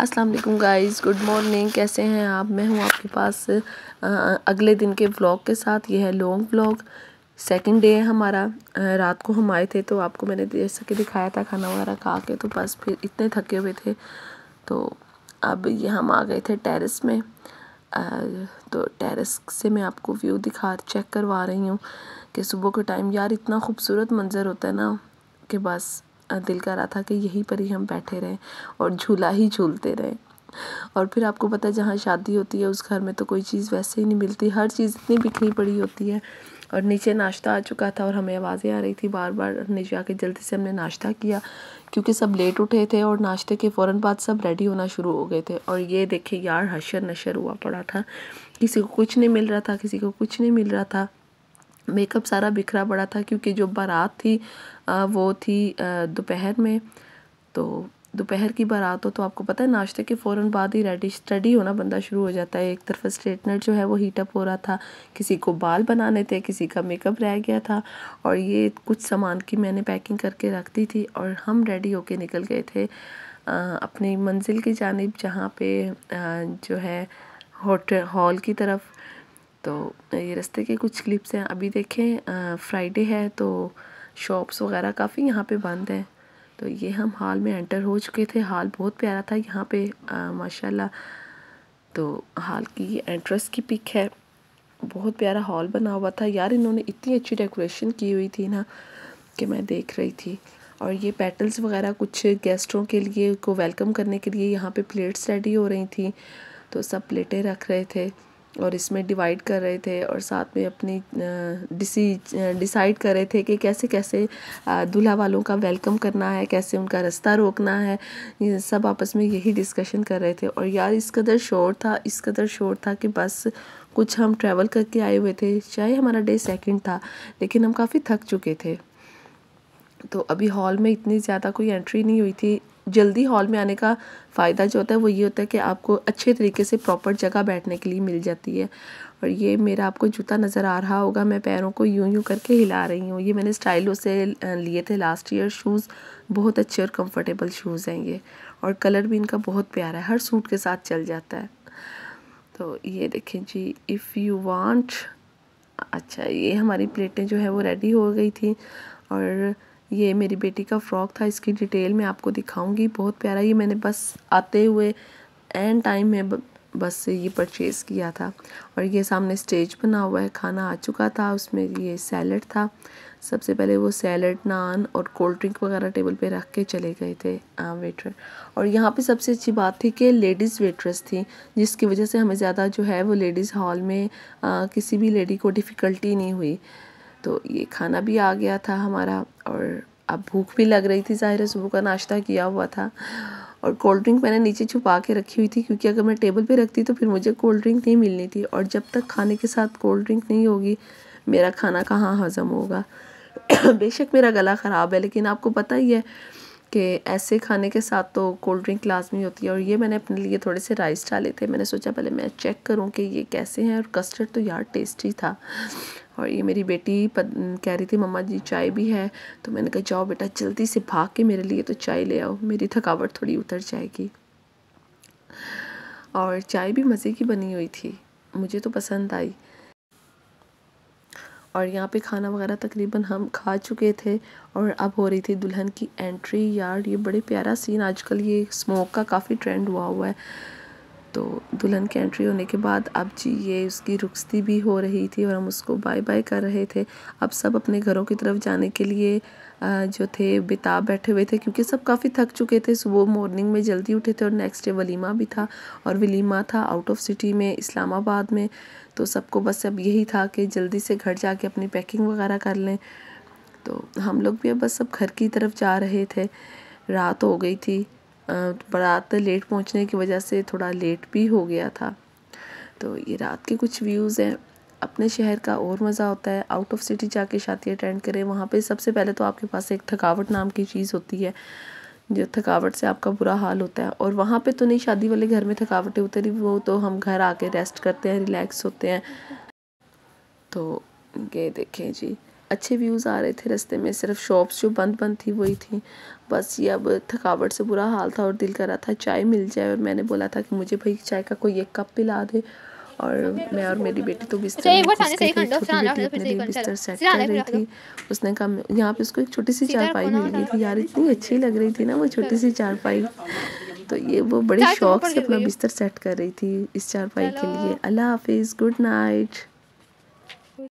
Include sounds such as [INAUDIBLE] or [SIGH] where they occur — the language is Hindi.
अस्सलाम वालेकुम गाइस गुड मॉर्निंग कैसे हैं आप मैं हूं आपके पास आ, अगले दिन के व्लॉग के साथ ये है लॉन्ग व्लॉग सेकंड डे है हमारा रात को हम आए थे तो आपको मैंने जैसा कि दिखाया था खाना वगैरह खा के तो बस फिर इतने थके हुए थे तो अब ये हम आ गए थे टेरेस में आ, तो टेरेस से मैं आपको व्यू दिखा चेक करवा रही हूँ कि सुबह के टाइम यार इतना खूबसूरत मंज़र होता है ना कि बस दिल कर रहा था कि यहीं पर ही हम बैठे रहें और झूला ही झूलते रहें और फिर आपको पता है जहाँ शादी होती है उस घर में तो कोई चीज़ वैसे ही नहीं मिलती हर चीज़ इतनी बिखरी पड़ी होती है और नीचे नाश्ता आ चुका था और हमें आवाज़ें आ रही थी बार बार नीचे आके जल्दी से हमने नाश्ता किया क्योंकि सब लेट उठे थे और नाश्ते के फ़ौर बाद सब रेडी होना शुरू हो गए थे और ये देखे यार हशर नशर हुआ पड़ा था किसी को कुछ नहीं मिल रहा था किसी को कुछ नहीं मिल रहा था मेकअप सारा बिखरा पड़ा था क्योंकि जो बारात थी वो थी दोपहर में तो दोपहर की बारात हो तो आपको पता है नाश्ते के फ़ौर बाद ही रेडी स्टडी होना बंदा शुरू हो जाता है एक तरफा स्ट्रेटनर जो है वो हीटअप हो रहा था किसी को बाल बनाने थे किसी का मेकअप रह गया था और ये कुछ सामान की मैंने पैकिंग करके रख दी थी और हम रेडी होके निकल गए थे आ, अपनी मंजिल की जानब जहाँ पे आ, जो है होटल हॉल की तरफ तो ये रास्ते के कुछ क्लिप्स हैं अभी देखें फ्राइडे है तो शॉप्स वगैरह काफ़ी यहाँ पे बंद हैं तो ये हम हाल में एंटर हो चुके थे हाल बहुत प्यारा था यहाँ पे माशाल्लाह तो हाल की ये एंट्रेंस की पिक है बहुत प्यारा हॉल बना हुआ था यार इन्होंने इतनी अच्छी डेकोरेशन की हुई थी ना कि मैं देख रही थी और ये पेटल्स वगैरह कुछ गेस्टों के लिए को वेलकम करने के लिए यहाँ पे प्लेट्स रेडी हो रही थी तो सब प्लेटें रख रहे थे और इसमें डिवाइड कर रहे थे और साथ में अपनी डिसी डिसाइड कर रहे थे कि कैसे कैसे दूल्हा वालों का वेलकम करना है कैसे उनका रास्ता रोकना है ये सब आपस में यही डिस्कशन कर रहे थे और यार इस कदर शोर था इस कदर शोर था कि बस कुछ हम ट्रैवल करके आए हुए थे चाहे हमारा डे सेकंड था लेकिन हम काफ़ी थक चुके थे तो अभी हॉल में इतनी ज़्यादा कोई एंट्री नहीं हुई थी जल्दी हॉल में आने का फ़ायदा जो होता है वो ये होता है कि आपको अच्छे तरीके से प्रॉपर जगह बैठने के लिए मिल जाती है और ये मेरा आपको जूता नज़र आ रहा होगा मैं पैरों को यूं यूं करके हिला रही हूँ ये मैंने स्टाइलों से लिए थे लास्ट ईयर शूज़ बहुत अच्छे और कंफर्टेबल शूज़ हैं ये और कलर भी इनका बहुत प्यारा है हर सूट के साथ चल जाता है तो ये देखें जी इफ़ यू वांट अच्छा ये हमारी प्लेटें जो है वो रेडी हो गई थी और ये मेरी बेटी का फ्रॉक था इसकी डिटेल मैं आपको दिखाऊंगी बहुत प्यारा ये मैंने बस आते हुए एंड टाइम में बस से ये परचेज़ किया था और ये सामने स्टेज बना हुआ है खाना आ चुका था उसमें ये सैलड था सबसे पहले वो सैलड नान और कोल्ड ड्रिंक वगैरह टेबल पे रख के चले गए थे वेटर और यहाँ पे सबसे अच्छी बात थी कि लेडीज़ वेटरस थी जिसकी वजह से हमें ज़्यादा जो है वो लेडीज़ हॉल में आ, किसी भी लेडी को डिफ़िकल्टी नहीं हुई तो ये खाना भी आ गया था हमारा और अब भूख भी लग रही थी ज़ाहिर है सुबह का नाश्ता किया हुआ था और कोल्ड ड्रिंक मैंने नीचे छुपा के रखी हुई थी क्योंकि अगर मैं टेबल पे रखती तो फिर मुझे कोल्ड ड्रिंक नहीं मिलनी थी और जब तक खाने के साथ कोल्ड ड्रिंक नहीं होगी मेरा खाना कहाँ हज़म होगा [COUGHS] बेशक मेरा गला ख़राब है लेकिन आपको पता ही है कि ऐसे खाने के साथ तो कोल्ड ड्रिंक लाजमी होती है और ये मैंने अपने लिए थोड़े से राइस डाले थे मैंने सोचा पहले मैं चेक करूँ कि ये कैसे हैं और कस्टर्ड तो यार टेस्टी था और ये मेरी बेटी कह रही थी मम्मा जी चाय भी है तो मैंने कहा जाओ बेटा जल्दी से भाग के मेरे लिए तो चाय ले आओ मेरी थकावट थोड़ी उतर जाएगी और चाय भी मज़े की बनी हुई थी मुझे तो पसंद आई और यहाँ पे खाना वगैरह तकरीबन हम खा चुके थे और अब हो रही थी दुल्हन की एंट्री यार ये बड़े प्यारा सीन आजकल ये स्मोक का काफ़ी ट्रेंड हुआ हुआ है तो दुल्हन की एंट्री होने के बाद अब जी ये उसकी रुखती भी हो रही थी और हम उसको बाय बाय कर रहे थे अब सब अपने घरों की तरफ जाने के लिए जो थे बेताब बैठे हुए थे क्योंकि सब काफ़ी थक चुके थे सुबह मॉर्निंग में जल्दी उठे थे और नेक्स्ट डे वलीमा भी था और वलीमा था आउट ऑफ सिटी में इस्लामाबाद में तो सबको बस अब यही था कि जल्दी से घर जाके अपनी पैकिंग वगैरह कर लें तो हम लोग भी अब बस अब घर की तरफ जा रहे थे रात हो गई थी रात लेट पहुंचने की वजह से थोड़ा लेट भी हो गया था तो ये रात के कुछ व्यूज़ हैं अपने शहर का और मज़ा होता है आउट ऑफ सिटी जाके शादी अटेंड करें वहाँ पे सबसे पहले तो आपके पास एक थकावट नाम की चीज़ होती है जो थकावट से आपका बुरा हाल होता है और वहाँ पे तो नहीं शादी वाले घर में थकावटें उतरी वो तो हम घर आके रेस्ट करते हैं रिलैक्स होते हैं तो ये देखें जी अच्छे व्यूज़ आ रहे थे रास्ते में सिर्फ शॉप्स जो बंद बंद थी वही थी बस ये अब थकावट से बुरा हाल था और दिल कर रहा था चाय मिल जाए और मैंने बोला था कि मुझे भाई चाय का कोई एक कप पिला दे और मैं और मेरी बेटी तो बिस्तर अच्छा, बिस्तर सेट कर रही थी उसने कहा यहाँ पे उसको एक छोटी सी चारपाई मिल गई थी यार इतनी अच्छी लग रही थी ना वो छोटी सी चारपाई तो ये वो बड़े शौक से अपना बिस्तर सेट कर रही थी इस चारपाई के लिए अल्लाह हाफिज़ गुड नाइट